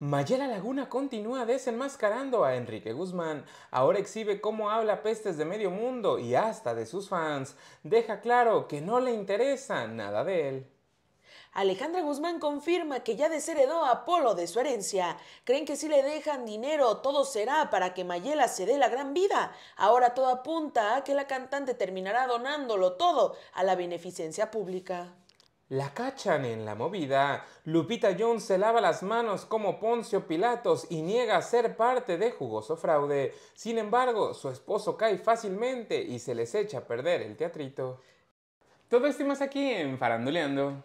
Mayela Laguna continúa desenmascarando a Enrique Guzmán. Ahora exhibe cómo habla pestes de medio mundo y hasta de sus fans. Deja claro que no le interesa nada de él. Alejandra Guzmán confirma que ya desheredó a Polo de su herencia. Creen que si le dejan dinero todo será para que Mayela se dé la gran vida. Ahora todo apunta a que la cantante terminará donándolo todo a la beneficencia pública. La cachan en la movida. Lupita Jones se lava las manos como Poncio Pilatos y niega ser parte de jugoso fraude. Sin embargo, su esposo cae fácilmente y se les echa a perder el teatrito. Todo esto más aquí en Faranduleando.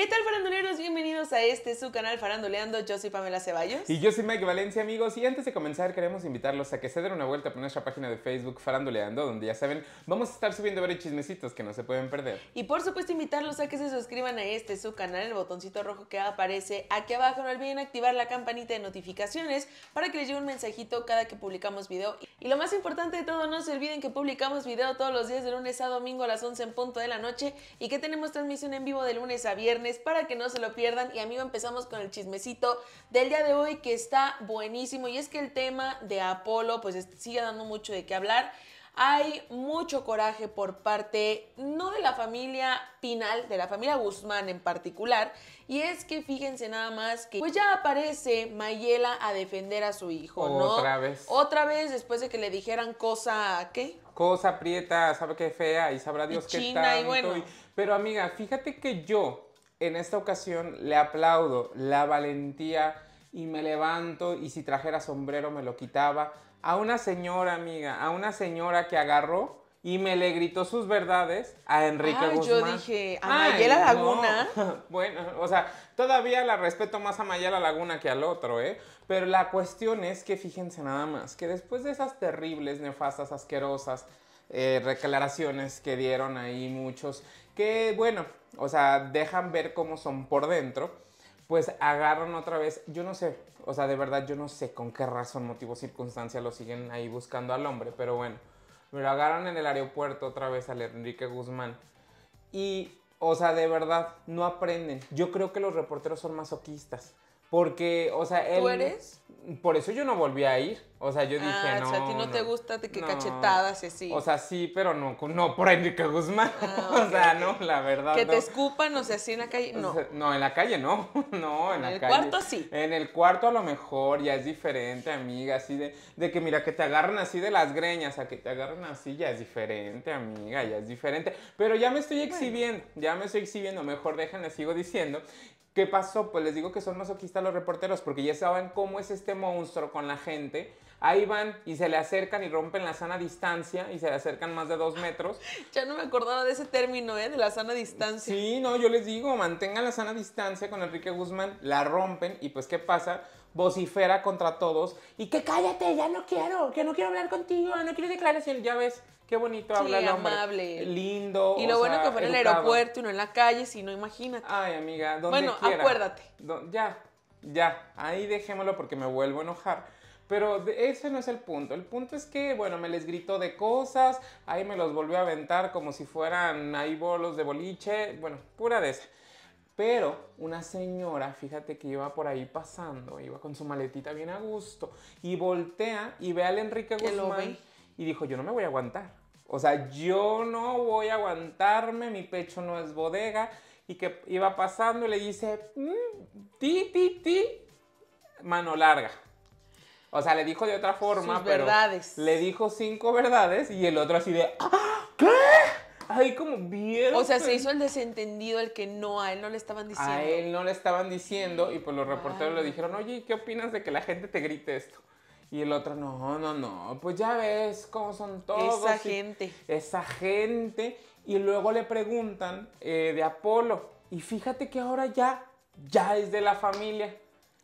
¿Qué tal faranduleros? Bienvenidos a este su canal Farandoleando, Yo soy Pamela Ceballos. Y yo soy Mike Valencia, amigos. Y antes de comenzar, queremos invitarlos a que se den una vuelta por nuestra página de Facebook Faranduleando, donde ya saben, vamos a estar subiendo varios chismecitos que no se pueden perder. Y por supuesto, invitarlos a que se suscriban a este su canal, el botoncito rojo que aparece aquí abajo. No olviden activar la campanita de notificaciones para que les llegue un mensajito cada que publicamos video. Y lo más importante de todo, no se olviden que publicamos video todos los días de lunes a domingo a las 11 en punto de la noche y que tenemos transmisión en vivo de lunes a viernes para que no se lo pierdan. Y amigo, empezamos con el chismecito del día de hoy que está buenísimo. Y es que el tema de Apolo pues sigue dando mucho de qué hablar. Hay mucho coraje por parte, no de la familia Pinal, de la familia Guzmán en particular. Y es que fíjense nada más que pues ya aparece Mayela a defender a su hijo, Otra vez. Otra vez después de que le dijeran cosa, ¿qué? Cosa prieta, sabe qué fea y sabrá Dios qué China, pero amiga, fíjate que yo en esta ocasión le aplaudo la valentía y me levanto y si trajera sombrero me lo quitaba a una señora amiga, a una señora que agarró y me le gritó sus verdades a Enrique ah, Yo dije, a Mayela Laguna. Bueno, o sea, todavía la respeto más a Mayela Laguna que al otro, ¿eh? Pero la cuestión es que fíjense nada más, que después de esas terribles, nefastas, asquerosas eh, reclaraciones que dieron ahí muchos, que bueno, o sea, dejan ver cómo son por dentro, pues agarran otra vez, yo no sé, o sea, de verdad yo no sé con qué razón, motivo, circunstancia lo siguen ahí buscando al hombre, pero bueno, me lo agarran en el aeropuerto otra vez al Enrique Guzmán. Y, o sea, de verdad, no aprenden. Yo creo que los reporteros son masoquistas. Porque, o sea, él... ¿Tú eres? Por eso yo no volví a ir. O sea, yo ah, dije, O sea, a ti no, te gusta de que cachetadas y así. O sea, sí, pero no, no por Enrique Guzmán. Ah, o sea, no, la verdad. Que te escupan, o sea, así en la calle, no. no, en la calle no. No, en, la calle. En el cuarto sí. En el cuarto a lo mejor ya es diferente, amiga. Así de, de que, mira, que te agarran así de las greñas, a que te agarran así ya es diferente, amiga, ya es diferente. Pero ya me estoy exhibiendo, ya me estoy exhibiendo. Mejor déjame, sigo diciendo. ¿Qué pasó? Pues les digo que son masoquistas los reporteros porque ya saben cómo es este monstruo con la gente. Ahí van y se le acercan y rompen la sana distancia y se le acercan más de dos metros. Ya no me acordaba de ese término, ¿eh? De la sana distancia. Sí, no, yo les digo, mantengan la sana distancia con Enrique Guzmán, la rompen y pues ¿qué pasa? vocifera contra todos y que cállate, ya no quiero, que no quiero hablar contigo, no quiero declaración, ya ves. Qué bonito habla amable. Lindo. Y lo bueno que fue en el aeropuerto y no en la calle, si no, imagínate. Ay, amiga, donde Bueno, acuérdate. ya, ya, ahí dejémoslo porque me vuelvo a enojar. Pero ese no es el punto. El punto es que, bueno, me les gritó de cosas, ahí me los volvió a aventar como si fueran ahí bolos de boliche, bueno, pura de esa. Pero una señora, fíjate que iba por ahí pasando, iba con su maletita bien a gusto y voltea y ve al Enrique Guzmán y dijo, yo no me voy a aguantar. O sea, yo no voy a aguantarme, mi pecho no es bodega. Y que iba pasando y le dice, mm, ti, ti, ti, mano larga. O sea, le dijo de otra forma, pero verdades. le dijo cinco verdades y el otro así de, ah, ¿qué? Ay, como bien. O sea, se hizo el desentendido, el que no, a él no le estaban diciendo. A él no le estaban diciendo y pues los reporteros le dijeron, oye, ¿qué opinas de que la gente te grite esto? Y el otro, no, no, no, pues ya ves cómo son todos. Esa gente. Esa gente. Y luego le preguntan eh, de Apolo. Y fíjate que ahora ya, ya es de la familia.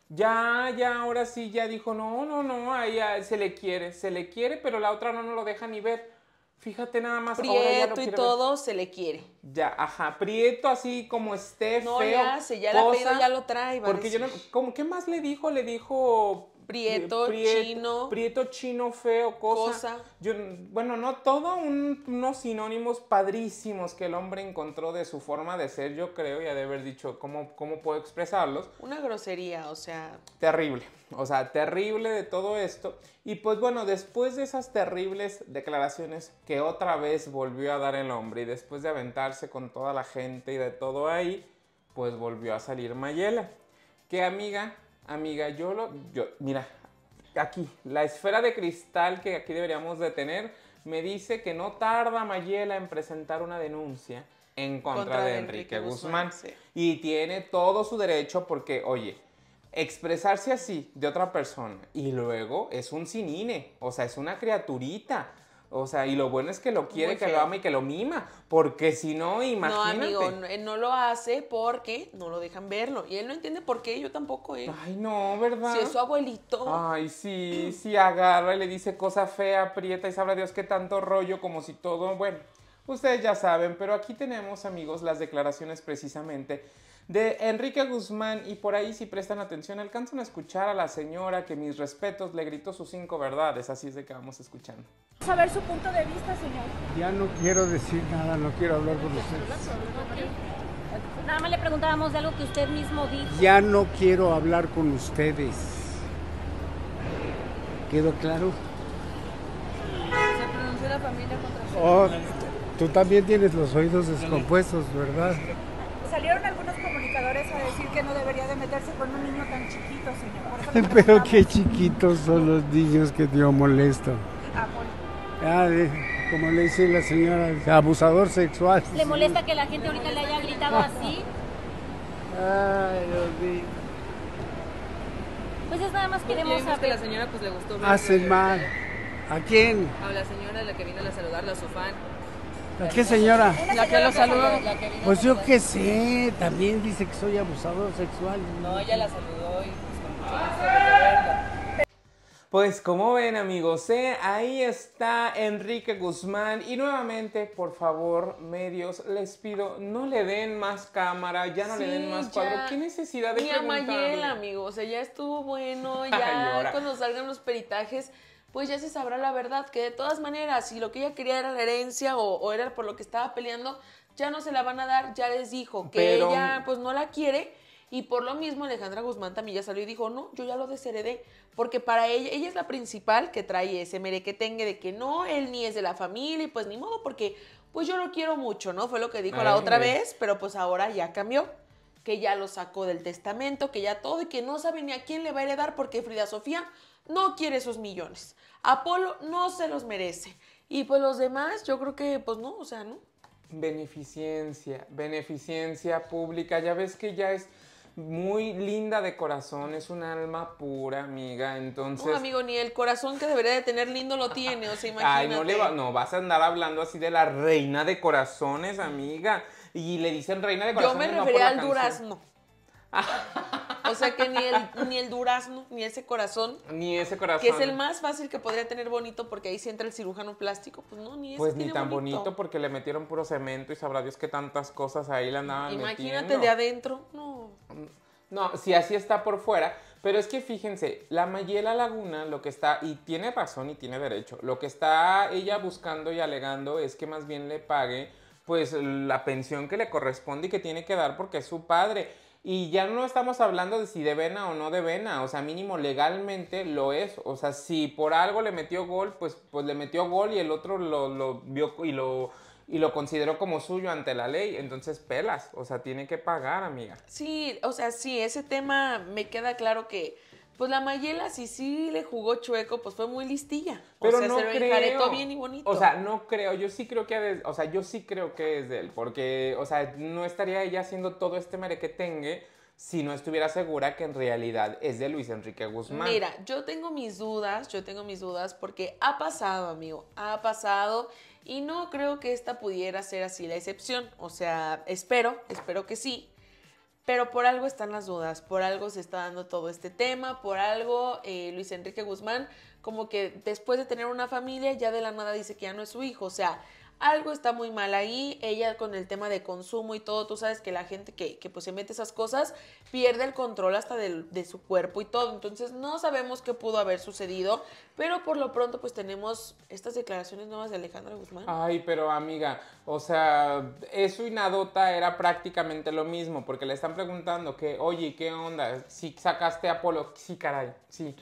Ya, ya, ahora sí, ya dijo, no, no, no, ahí se le quiere, se le quiere, pero la otra no, no lo deja ni ver. Fíjate nada más. Prieto y todo se le quiere. Ya, ajá, prieto así como esté no, feo. ya, ya ya lo trae. Va porque yo no, como, ¿qué más le dijo? Le dijo... Prieto, eh, chino. Prieto, chino, feo, cosa. Yo, bueno, no, todo unos sinónimos padrísimos que el hombre encontró de su forma de ser, yo creo, y de haber dicho, ¿cómo, ¿cómo puedo expresarlos? Una grosería, o sea... Terrible, o sea, terrible de todo esto. Y pues bueno, después de esas terribles declaraciones que otra vez volvió a dar el hombre y después de aventar con toda la gente y de todo ahí, pues volvió a salir Mayela. Que amiga, amiga, yo lo, yo, mira, aquí, la esfera de cristal que aquí deberíamos de tener, me dice que no tarda Mayela en presentar una denuncia en contra, de, Enrique, Guzmán. Y tiene todo su derecho porque, oye, expresarse así de otra persona y luego es un sinine, o sea, es una criaturita. O sea, y lo bueno es que lo quiere, que lo ama y que lo mima, porque si no, imagínate. No, amigo, eh, no, no, lo hace porque no lo dejan verlo. Y él no entiende por qué, yo tampoco, ¿eh? Ay, no, ¿verdad? Si es su abuelito. Ay, sí, sí, agarra y le dice cosa fea, aprieta y sabrá Dios qué tanto rollo, como si todo, bueno ustedes ya saben, pero aquí tenemos amigos las declaraciones precisamente de Enrique Guzmán y por ahí si prestan atención alcanzan a escuchar a la señora que mis respetos le gritó sus cinco verdades, así es de que vamos escuchando. Vamos a ver su punto de vista, señor. Ya no quiero decir nada, no quiero hablar con ustedes. Nada más le preguntábamos de algo que usted mismo dijo. Ya no quiero hablar con ustedes. ¿Quedó claro? Se pronunció la familia contra Oh. Tú también tienes los oídos descompuestos, ¿verdad? Salieron algunos comunicadores a decir que no debería de meterse con un niño tan chiquito, señor. Pero qué chiquitos son los niños que Dios molesto. Ah, ah como le dice la señora, abusador sexual. ¿Le molesta que la gente ahorita le haya gritado así? Ay, Dios mío. Pues es nada más queremos a que la señora pues le gustó. Hacen mal. ¿A quién? A la señora, la que vino a saludarla, a su fan qué señora? La que lo saludó. Pues yo qué sé, también dice que soy abusador sexual. No, ella la saludó y pues Pues como ven amigos, ¿eh? ahí está Enrique Guzmán y nuevamente por favor medios les pido no le den más cámara, ya no le den más cuadro, qué necesidad de Ni a Mayel amigos, o ya estuvo bueno, ya cuando salgan los peritajes pues ya se sabrá la verdad, que de todas maneras, si lo que ella quería era la herencia o, era por lo que estaba peleando, ya no se la van a dar, ya les dijo que ella pues no la quiere. Y por lo mismo Alejandra Guzmán también ya salió y dijo, no, yo ya lo desheredé, porque para ella, ella es la principal que trae ese merequetengue de que no, él ni es de la familia y pues ni modo, porque pues yo lo quiero mucho, ¿no? Fue lo que dijo la otra vez, pero pues ahora ya cambió que ya lo sacó del testamento, que ya todo y que no sabe ni a quién le va a heredar porque Frida Sofía no quiere esos millones. Apolo no se los merece. Y pues los demás, yo creo que, pues no, o sea, ¿no? Beneficencia, beneficencia pública. Ya ves que ya es muy linda de corazón, es un alma pura, amiga, entonces... No, amigo, ni el corazón que debería de tener lindo lo tiene, o sea, imagínate. Ay, no, le va... no vas a andar hablando así de la reina de corazones, amiga y le dicen reina de corazón Yo me refería al durazno. Ah. o sea que ni el, ni el durazno, ni ese corazón. Ni ese corazón. Que es el más fácil que podría tener bonito porque ahí sí entra el cirujano plástico. Pues no, ni ese Pues ni tan bonito. porque le metieron puro cemento y sabrá Dios que tantas cosas ahí la andaban Imagínate de adentro. No. No, si así está por fuera. Pero es que fíjense, la Mayela Laguna lo que está, y tiene razón y tiene derecho, lo que está ella buscando y alegando es que más bien le pague pues la pensión que le corresponde y que tiene que dar porque es su padre. Y ya no estamos hablando de si de vena o no de vena, o sea, mínimo legalmente lo es. O sea, si por algo le metió gol, pues, pues le metió gol y el otro lo, lo vio y lo, y lo consideró como suyo ante la ley. Entonces, pelas, o sea, tiene que pagar, amiga. Sí, o sea, sí, ese tema me queda claro que pues la Mayela, si sí le jugó chueco, pues fue muy listilla. o sea, se lo todo bien y bonito. O sea, no creo, yo sí creo que o sea, yo sí creo que es de él, porque, o sea, no estaría ella haciendo todo este merequetengue si no estuviera segura que en realidad es de Luis Enrique Guzmán. Mira, yo tengo mis dudas, yo tengo mis dudas porque ha pasado, amigo, ha pasado y no creo que esta pudiera ser así la excepción. O sea, espero, espero que sí, pero por algo están las dudas, por algo se está dando todo este tema, por algo eh, Luis Enrique Guzmán como que después de tener una familia ya de la nada dice que ya no es su hijo. O sea, algo está muy mal ahí, ella con el tema de consumo y todo, tú sabes que la gente que, pues se mete esas cosas pierde el control hasta de, de, su cuerpo y todo, entonces no sabemos qué pudo haber sucedido, pero por lo pronto pues tenemos estas declaraciones nuevas de Alejandra Guzmán. Ay, pero amiga, o sea, eso y Nadota era prácticamente lo mismo, porque le están preguntando que, oye, ¿qué onda? Si sacaste a Polo, sí, caray, sí.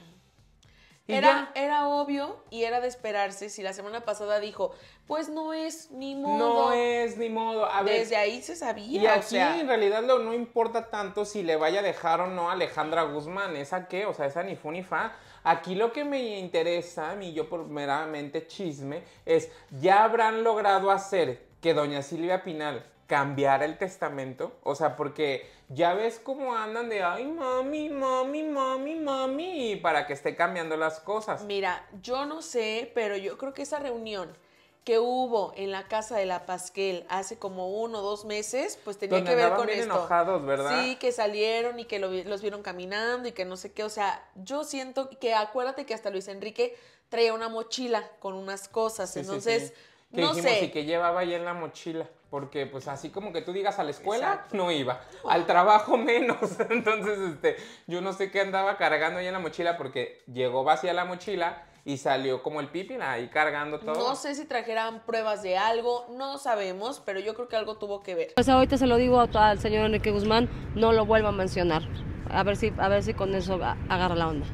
Era, obvio y era de esperarse si la semana pasada dijo, pues no es ni modo. No es ni modo. A ver, Desde ahí se sabía. Y aquí en realidad no importa tanto si le vaya a dejar o no a Alejandra Guzmán. ¿Esa qué? O sea, esa ni fu ni fa. Aquí lo que me interesa, a mí yo por meramente chisme, es ya habrán logrado hacer que doña Silvia Pinal cambiar el testamento. O sea, porque ya ves cómo andan de, ay, mami, mami, mami, mami, para que esté cambiando las cosas. Mira, yo no sé, pero yo creo que esa reunión que hubo en la casa de la Pasquel hace como uno o dos meses, pues tenía que ver con bien enojados, ¿verdad? Sí, que salieron y que los vieron caminando y que no sé qué. O sea, yo siento que acuérdate que hasta Luis Enrique traía una mochila con unas cosas. entonces, no sé. Y que llevaba ahí en la mochila porque pues así como que tú digas a la escuela, no iba, al trabajo menos. Entonces, este, yo no sé qué andaba cargando ahí en la mochila porque llegó vacía la mochila y salió como el pipi ahí cargando todo. No sé si trajeran pruebas de algo, no sabemos, pero yo creo que algo tuvo que ver. Pues ahorita se lo digo al señor Enrique Guzmán, no lo vuelva a mencionar. A ver si, a ver si con eso agarra la onda.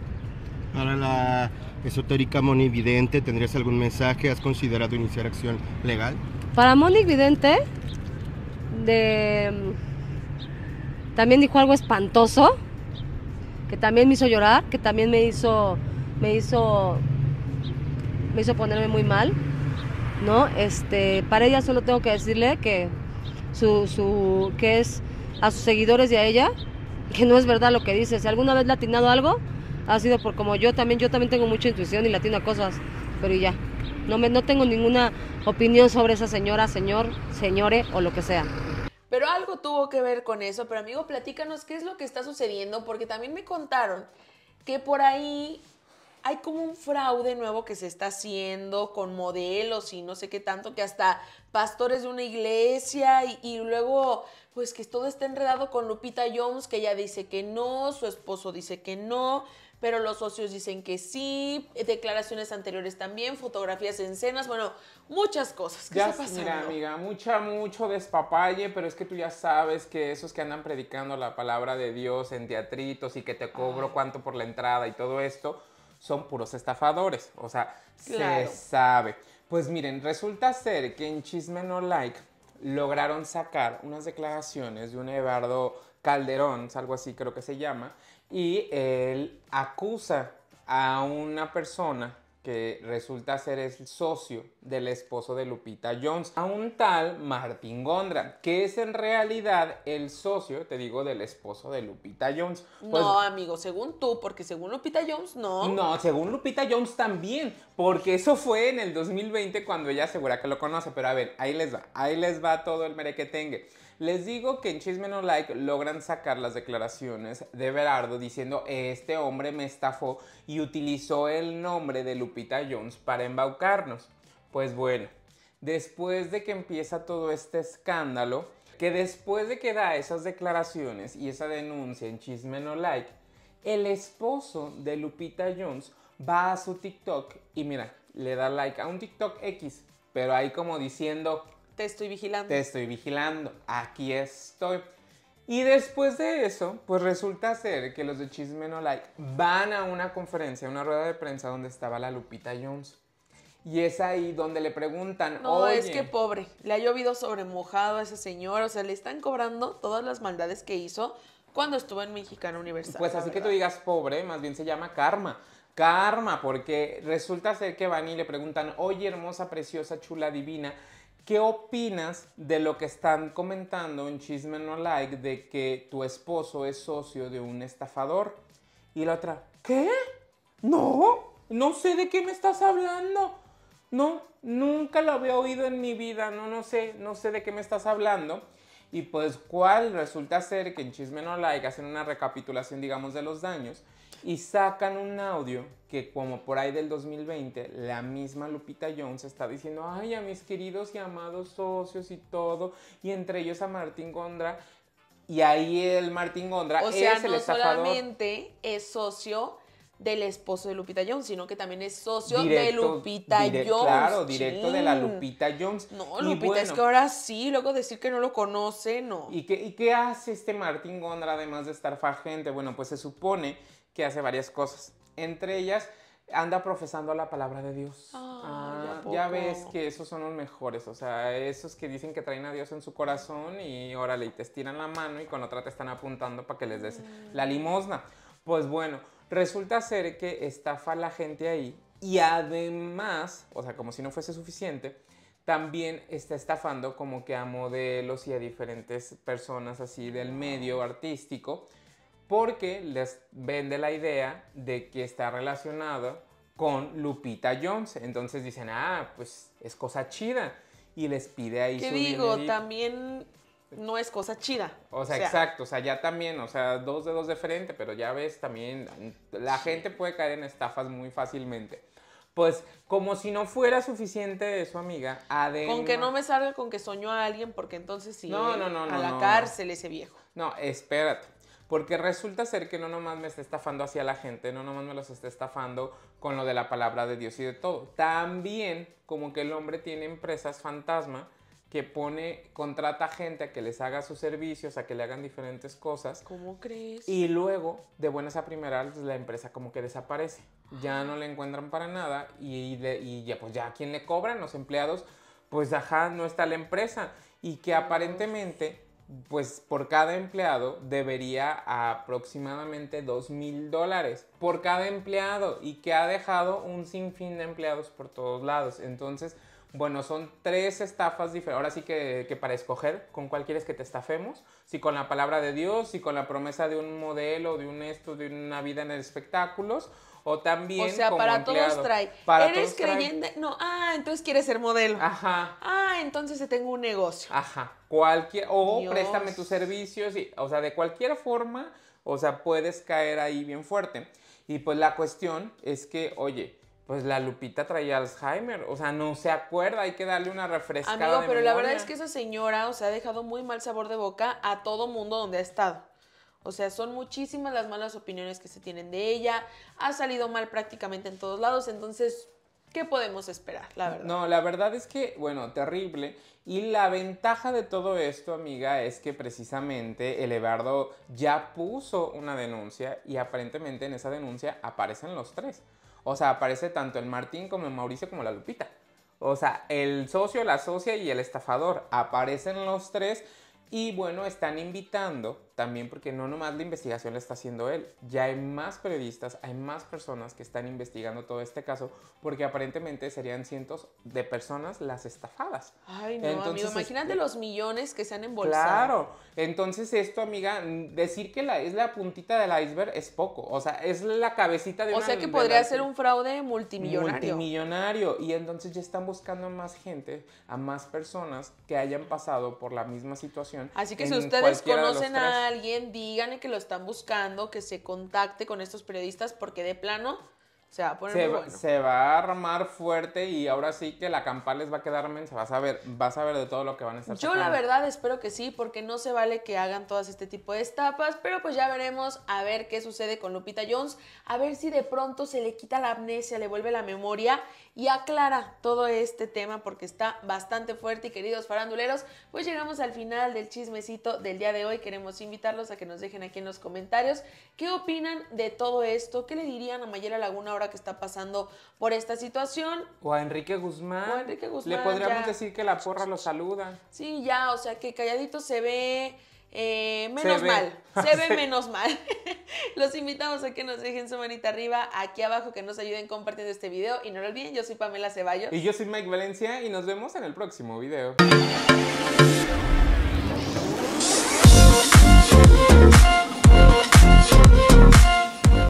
Para la esotérica monividente, ¿tendrías algún mensaje? ¿Has considerado iniciar acción legal? Para Monique Vidente, mm, también dijo algo espantoso, que también me hizo llorar, que también me hizo, me hizo, me hizo ponerme muy mal, ¿no? Este, para ella solo tengo que decirle que, su, que es a sus seguidores y a ella, que no es verdad lo que dice. Si alguna vez le ha algo, ha sido por como yo también, yo también tengo mucha intuición y latino a cosas, pero ya. No, me, no tengo ninguna opinión sobre esa señora, señor, señore o lo que sea. Pero algo tuvo que ver con eso. Pero amigo, platícanos qué es lo que está sucediendo, porque también me contaron que por ahí hay como un fraude nuevo que se está haciendo con modelos y no sé qué tanto, que hasta pastores de una iglesia y, y luego pues que todo está enredado con Lupita Jones, que ella dice que no, su esposo dice que no, pero los socios dicen que sí, declaraciones anteriores también, fotografías en cenas, bueno, muchas cosas. ¿Qué ya, mira, amiga, mucha, mucho despapalle, pero es que tú ya sabes que esos que andan predicando la palabra de Dios en teatritos y que te cobro cuánto por la entrada y todo esto, son puros estafadores, o sea, se sabe. Pues miren, resulta ser que en Chisme No Like lograron sacar unas declaraciones de un Eduardo Calderón, algo así creo que se llama, y él acusa a una persona que resulta ser el socio del esposo de Lupita Jones, a un tal Martín Gondra, que es en realidad el socio, te digo, del esposo de Lupita Jones. Pues no, amigo, según tú, porque según Lupita Jones, no. No, según Lupita Jones también, porque eso fue en el 2020 cuando ella asegura que lo conoce, pero a ver, ahí les va, ahí les va todo el que merequetengue. Les digo que en Chisme No Like logran sacar las declaraciones de Berardo diciendo este hombre me estafó y utilizó el nombre de Lupita Jones para embaucarnos. Pues bueno, después de que empieza todo este escándalo, que después de que da esas declaraciones y esa denuncia en Chisme No Like, el esposo de Lupita Jones va a su TikTok y mira, le da like a un TikTok X, pero ahí como diciendo, te estoy vigilando. Te estoy vigilando. Aquí estoy. Y después de eso, pues resulta ser que los de Chisme No Like van a una conferencia, una rueda de prensa donde estaba la Lupita Jones. Y es ahí donde le preguntan. No, es que pobre. Le ha llovido sobre mojado a ese señor. O sea, le están cobrando todas las maldades que hizo cuando estuvo en Mexicana Universal. Pues así que tú digas pobre, más bien se llama karma. Karma, porque resulta ser que van y le preguntan, oye, hermosa, preciosa, chula, divina, ¿Qué opinas de lo que están comentando en Chisme No Like de que tu esposo es socio de un estafador? Y la otra, ¿qué? No, no sé de qué me estás hablando. No, nunca lo había oído en mi vida, no, no sé, no sé de qué me estás hablando. Y pues cuál resulta ser que en Chisme No Like hacen una recapitulación, digamos, de los daños y sacan un audio que como por ahí del 2020, la misma Lupita Jones está diciendo, ay, a mis queridos y amados socios y todo, y entre ellos a Martín Gondra. Y ahí el Martín Gondra o sea, es no solamente es socio del esposo de Lupita Jones, sino que también es socio de Lupita Jones. Claro, directo de la Lupita Jones. No, Lupita, es que ahora sí, luego decir que no lo conoce, no. ¿Y qué, hace este Martín Gondra además de estar gente? Bueno, pues se supone que hace varias cosas. Entre ellas, anda profesando la palabra de Dios. Ah, ah, ya, ves que esos son los mejores, o sea, esos que dicen que traen a Dios en su corazón y órale, y te estiran la mano y con otra te están apuntando para que les des mm. la limosna. Pues bueno, resulta ser que estafa a la gente ahí y además, o sea, como si no fuese suficiente, también está estafando como que a modelos y a diferentes personas así del medio artístico porque les vende la idea de que está relacionado con Lupita Jones. Entonces dicen, ah, pues es cosa chida. Y les pide ahí. ¿Qué digo? También no es cosa chida. O sea, exacto, o sea, ya también, o sea, dos dedos de frente, pero ya ves, también la gente puede caer en estafas muy fácilmente. Pues como si no fuera suficiente su amiga, además... Con que no me salga con que soñó a alguien, porque entonces sí, a la cárcel ese viejo. No, espérate, porque resulta ser que no nomás me está estafando hacia la gente, no nomás me los está estafando con lo de la palabra de Dios y de todo. También como que el hombre tiene empresas fantasma que pone, contrata gente a que les haga sus servicios, a que le hagan diferentes cosas. ¿Cómo crees? Y luego, de buenas a primeras, pues, la empresa como que desaparece. Ya ah. no le encuentran para nada y, y ya, pues ya a quién le cobran los empleados, pues ajá, no está la empresa. Y que aparentemente pues por cada empleado debería aproximadamente dos mil dólares por cada empleado y que ha dejado un sinfín de empleados por todos lados. Entonces, bueno, son tres estafas diferentes. Ahora sí que, para escoger con cuál quieres que te estafemos. Si con la palabra de Dios, si con la promesa de un modelo, de un esto, de una vida en espectáculos. O también. O sea, para todos trae. Eres creyente. No, ah, Ah, entonces quieres ser modelo. Ajá. Ah, entonces tengo un negocio. Ajá. Cualquier, o préstame tus servicios. Y, o sea, de cualquier forma, o sea, puedes caer ahí bien fuerte. Y pues la cuestión es que, oye, pues la Lupita traía Alzheimer, o sea, no se acuerda, hay que darle una refrescada. Amigo, pero la verdad es que esa señora, o sea, ha dejado muy mal sabor de boca a todo mundo donde ha estado. O sea, son muchísimas las malas opiniones que se tienen de ella, ha salido mal prácticamente en todos lados, entonces ¿Qué podemos esperar, la verdad? No, la verdad es que, bueno, terrible. Y la ventaja de todo esto, amiga, es que precisamente Eduardo ya puso una denuncia y aparentemente en esa denuncia aparecen los tres. O sea, aparece tanto el Martín como el Mauricio como la Lupita. O sea, el socio, la socia y el estafador. Aparecen los tres y bueno, están invitando también porque no nomás la investigación la está haciendo él, ya hay más periodistas, hay más personas que están investigando todo este caso porque aparentemente serían cientos de personas las estafadas. Ay, no, amigo, imagínate los millones que se han embolsado. Claro. Entonces esto, amiga, decir que la, es la puntita del iceberg es poco, o sea, es la cabecita de O sea que podría ser un fraude multimillonario. Multimillonario y entonces ya están buscando más gente, a más personas que hayan pasado por la misma situación. Así que si ustedes conocen a alguien, díganle que lo están buscando, que se contacte con estos periodistas porque de plano se va a se, va a armar fuerte y ahora sí que la campal les va a quedar mensa. Vas a ver, vas a ver de todo lo que van a estar Yo la verdad espero que sí, porque no se vale que hagan todas este tipo de estapas, pero pues ya veremos a ver qué sucede con Lupita Jones, a ver si de pronto se le quita la amnesia, le vuelve la memoria y aclara todo este tema porque está bastante fuerte y queridos faranduleros, pues llegamos al final del chismecito del día de hoy. Queremos invitarlos a que nos dejen aquí en los comentarios qué opinan de todo esto, qué le dirían a Mayela Laguna que está pasando por esta situación. O a Enrique Guzmán. Le podríamos decir que la porra lo saluda. Sí, ya, o sea que calladito se ve. Eh, menos mal, se ve menos mal. Los invitamos a que nos dejen su manita arriba, aquí abajo, que nos ayuden compartiendo este video. Y no lo olviden, yo soy Pamela Ceballos. Y yo soy Mike Valencia y nos vemos en el próximo video.